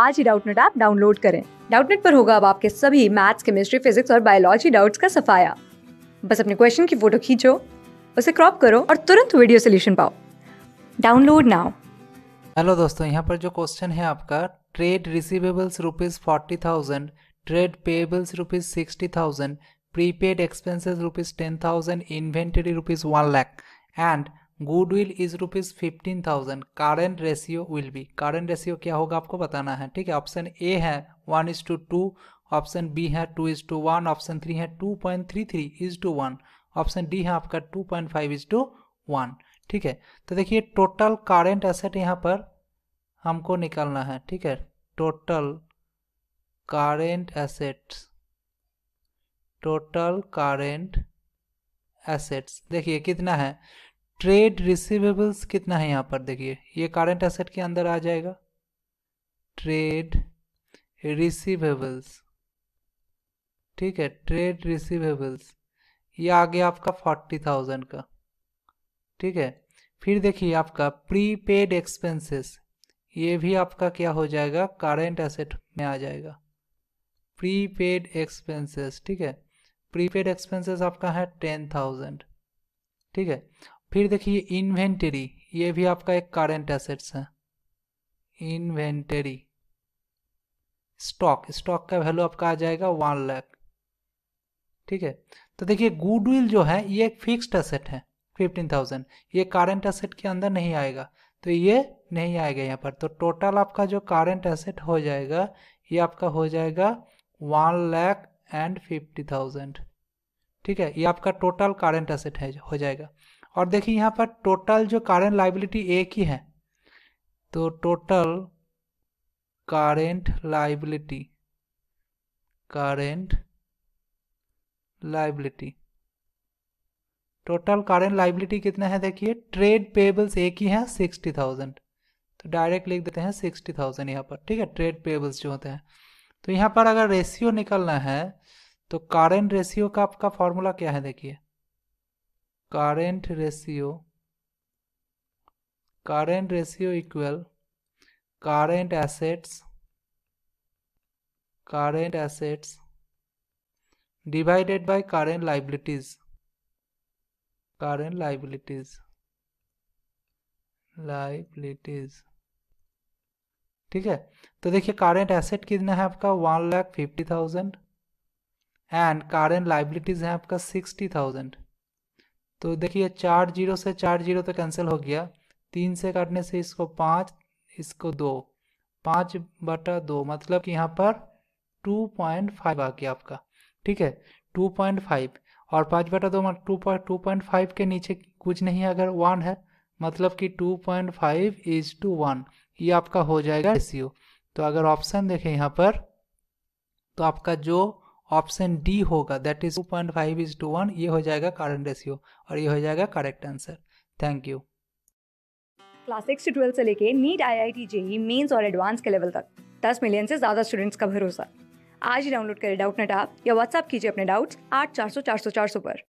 आज ही Doubtnut app download करें डाउटनेट पर होगा अब आपके सभी मैथ्स केमिस्ट्री फिजिक्स और बायोलॉजी डाउट्स का सफाया बस अपने क्वेश्चन की फोटो खींचो उसे क्रॉप करो और तुरंत वीडियो सोल्यूशन पाओ डाउनलोड नाउ हेलो दोस्तों यहाँ पर जो क्वेश्चन है आपका trade receivables rupees forty thousand trade payables rupees sixty thousand prepaid expenses rupees ten thousand inventory rupees one lakh and goodwill is rupees fifteen thousand current ratio will be current ratio क्या होगा आपको बताना है ठीक है option A है one is to two option B है two is to one option three है two point three three is to one option D है आपका two point five is to one ठीक है तो देखिए टोटल कारेंट एसेट यहाँ पर हमको निकालना है ठीक है total current assets total current assets देखिए कितना है ट्रेड रिसीवेबल्स कितना है यहाँ पर देखिए ये करंट एसेट के अंदर आ जाएगा ट्रेड रिसीवेबल्स ठीक है ट्रेड रिसीवेबल्स ये आ गया आपका फोर्टी थाउजेंड का ठीक है फिर देखिए आपका प्रीपेड एक्सपेंसेस ये भी आपका क्या हो जाएगा करंट एसेट में आ जाएगा प्रीपेड एक्सपेंसेस ठीक है प्रीपेड एक्सपेंसेस आपका है टेन थाउजेंड ठीक है फिर देखिए इन्वेंटरी ये भी आपका एक करेंट एसेट्स है इन्वेंटरी स्टॉक स्टॉक का वैल्यू आपका आ जाएगा वन लाख ठीक है तो देखिए गुडविल जो है ये एक फिक्स्ड एसेट है फिफ्टीन थाउजेंड ये करेंट एसेट के अंदर नहीं आएगा तो ये नहीं आएगा यहाँ पर तो टोटल आपका जो करेंट एसेट हो जाएगा ये आपका हो जाएगा one lakh and fifty thousand ठीक है ये आपका टोटल करेंट एसेट है हो जाएगा और देखिए यहाँ पर टोटल जो कारेंट लाइबिलिटी एक ही है तो total current liability current liability total current liability कितना है देखिए ट्रेड पेबल्स एक ही है सिक्सटी थाउजेंड तो डायरेक्ट लिख देते हैं सिक्सटी थाउजेंड यहाँ पर ठीक है ट्रेड पेबल्स जो होते हैं तो यहाँ पर अगर रेशियो निकलना है तो कारेंट रेशियो का आपका फॉर्मूला क्या है देखिए current ratio current ratio equal current assets current assets divided by current liabilities current liabilities liabilities ठीक है तो देखिए current asset कितना है आपका one lakh fifty thousand and current liabilities है आपका सिक्सटी थाउजेंड तो देखिए चार जीरो से चार जीरो तो कैंसिल हो गया तीन से काटने से इसको पाँच इसको दो पाँच बटा दो मतलब कि यहाँ पर टू पॉइंट फाइव आ गया आपका ठीक है टू पॉइंट फाइव और पाँच बटा दो मतलब two point two point five के नीचे कुछ नहीं अगर वन है मतलब कि two point five is to one ये आपका हो जाएगा रेशियो तो अगर ऑप्शन देखें यहाँ पर तो आपका जो ऑप्शन डी होगा that is 2.5 point is to one ये हो जाएगा कारण रेशियो और ये हो जाएगा correct answer thank you class six से ट्वेल्थ से लेके NEET I I T JEE mains और एडवांस के लेवल तक दस मिलियन से ज़्यादा स्टूडेंट्स का भरोसा आज ही डाउनलोड करें डाउट नेट आप या व्हाट्सअप कीजिए अपने डाउट्स आठ चार सौ चार सौ चार सौ पर